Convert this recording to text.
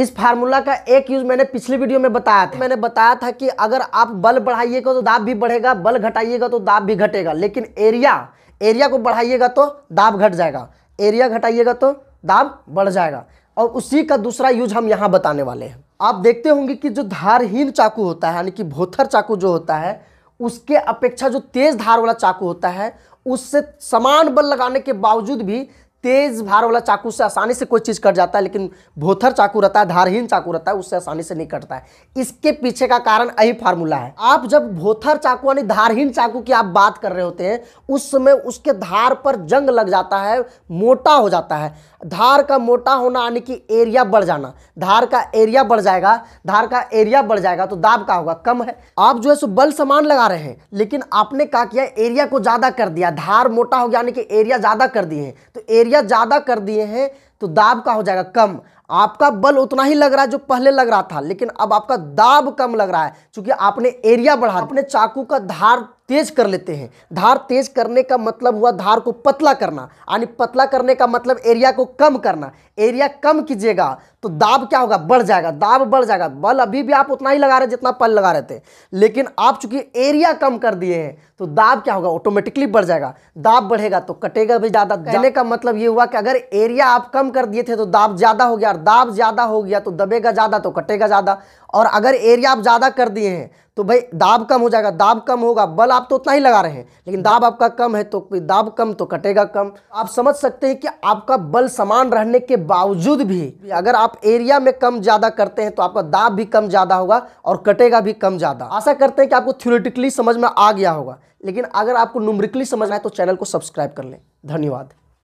इस फार्मूला का एक यूज मैंने पिछले वीडियो में बताया था मैंने बताया था कि अगर आप बल बढ़ाइएगा तो दाब भी बढ़ेगा बल घटाइएगा तो दाब भी घटेगा लेकिन एरिया एरिया को बढ़ाइएगा तो दाब घट जाएगा एरिया घटाइएगा तो दाब बढ़ जाएगा और उसी का दूसरा यूज हम यहाँ बताने वाले हैं आप देखते होंगे कि जो धारहीन चाकू होता है यानी कि भोथर चाकू जो होता है उसके अपेक्षा जो तेज धार वाला चाकू होता है उससे समान बल लगाने के बावजूद भी तेज भार वाला चाकू से आसानी से कोई चीज़ कट जाता है लेकिन भोथर चाकू रहता है धारहीन चाकू रहता है उससे आसानी से नहीं कटता है इसके पीछे का कारण यही फार्मूला है आप जब भोथर चाकू यानी धारहीन चाकू की आप बात कर रहे होते हैं उस समय उसके धार पर जंग लग जाता है मोटा हो जाता है धार का मोटा होना यानी कि एरिया बढ़ जाना धार का एरिया बढ़ जाएगा धार का एरिया बढ़ जाएगा तो दाब का होगा कम है आप जो है सो बल समान लगा रहे हैं लेकिन आपने क्या किया एरिया को ज़्यादा कर दिया धार मोटा हो गया यानी कि एरिया ज़्यादा कर दिए तो एरिया क्रिया ज़्यादा कर दिए हैं तो दाब का हो जाएगा कम आपका बल उतना ही लग रहा है जो पहले लग रहा था लेकिन अब आपका दाब कम लग रहा है क्योंकि आपने एरिया बढ़ा अपने चाकू का धार तेज कर लेते हैं धार तेज करने का मतलब हुआ धार को पतला करना यानी पतला करने का मतलब एरिया को कम करना एरिया कम कीजिएगा तो दाब क्या होगा बढ़ जाएगा दाब बढ़ जाएगा बल अभी भी आप उतना ही लगा रहे जितना पल लगा रहे थे लेकिन आप चूंकि एरिया कम कर दिए हैं तो दाब क्या होगा ऑटोमेटिकली बढ़ जाएगा दाब बढ़ेगा तो कटेगा भी ज़्यादा जाने का मतलब ये हुआ कि अगर एरिया आप कम कर दिए थे तो दाब ज़्यादा हो गया और दाब ज़्यादा हो गया तो दबेगा ज़्यादा तो कटेगा ज़्यादा और अगर एरिया आप ज़्यादा कर दिए हैं तो भाई दाब कम हो जाएगा दाब कम होगा बल आप तो उतना ही लगा रहे हैं लेकिन दाब आपका कम है तो दाब कम तो कटेगा कम आप समझ सकते हैं कि आपका बल समान रहने के बावजूद भी अगर आप एरिया में कम ज़्यादा करते हैं तो आपका दाब भी कम ज़्यादा होगा और कटेगा भी कम ज़्यादा आशा करते हैं कि आपको थ्योरेटिकली समझ में आ गया होगा लेकिन अगर आपको नुमरिकली समझना है तो चैनल को सब्सक्राइब कर लें धन्यवाद